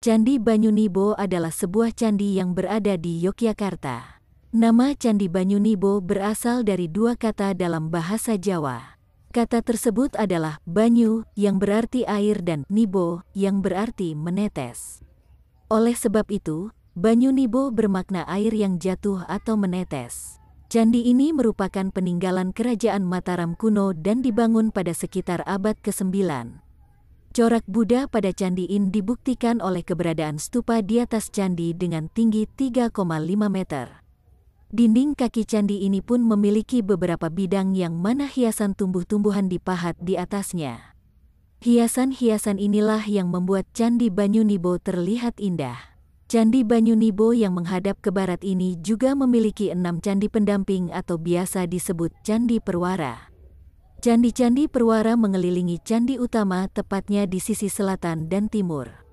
Candi Banyunibo adalah sebuah candi yang berada di Yogyakarta. Nama Candi Banyunibo berasal dari dua kata dalam bahasa Jawa. Kata tersebut adalah banyu yang berarti air dan nibo yang berarti menetes. Oleh sebab itu, Banyunibo bermakna air yang jatuh atau menetes. Candi ini merupakan peninggalan kerajaan Mataram kuno dan dibangun pada sekitar abad ke-9. Corak Buddha pada Candi ini dibuktikan oleh keberadaan stupa di atas candi dengan tinggi 3,5 meter. Dinding kaki candi ini pun memiliki beberapa bidang yang mana hiasan tumbuh-tumbuhan dipahat di atasnya. Hiasan-hiasan inilah yang membuat Candi Banyunibo terlihat indah. Candi Banyunibo yang menghadap ke barat ini juga memiliki enam candi pendamping atau biasa disebut candi perwara. Candi-candi perwara mengelilingi candi utama tepatnya di sisi selatan dan timur.